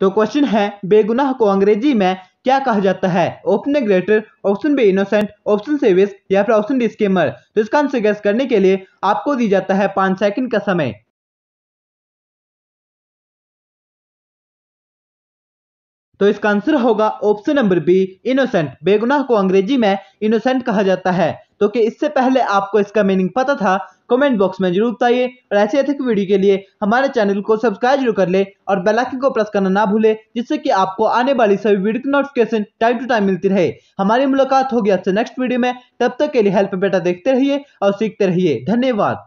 तो क्वेश्चन है बेगुनाह को अंग्रेजी में क्या कहा जाता है option A greater option B innocent option से विस्क या फिर ऑप्शन डी स्केमर तो इसका आंसर गैस करने के लिए आपको दी जाता है पांच सेकंड का समय तो इसका आंसर होगा ऑप्शन नंबर बी इनोसेंट बेगुनाह को अंग्रेजी में इनोसेंट कहा जाता है तो कि इससे पहले आपको इसका मीनिंग पता था कमेंट बॉक्स में जरूर बताइए और ऐसे अधिक वीडियो के लिए हमारे चैनल को सब्सक्राइब जरूर कर ले और बेलाइकन को प्रेस करना ना भूले जिससे कि आपको आने वाली सभी वीडियो की नोटिफिकेशन टाइम टू टाइम मिलती रहे हमारी मुलाकात होगी आपसे नेक्स्ट वीडियो में तब तक के लिए हेल्प बेटा देखते रहिए और सीखते रहिए धन्यवाद